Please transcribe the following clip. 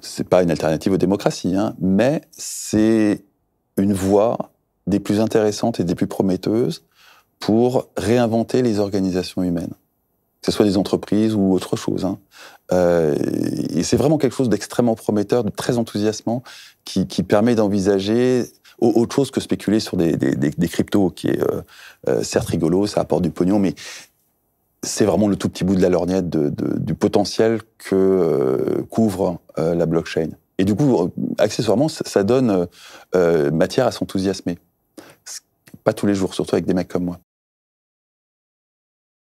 c'est pas une alternative aux démocraties, hein, mais c'est une voie des plus intéressantes et des plus prometteuses pour réinventer les organisations humaines, que ce soit des entreprises ou autre chose. Hein. Euh, et c'est vraiment quelque chose d'extrêmement prometteur, de très enthousiasmant, qui, permet d'envisager autre chose que spéculer sur des, des, cryptos, qui est euh, euh, certes rigolo, ça apporte du pognon, mais c'est vraiment le tout petit bout de la lorgnette du potentiel que euh, couvre euh, la blockchain. Et du coup, euh, accessoirement, ça donne matière à s'enthousiasmer. Pas tous les jours, surtout avec des mecs comme moi.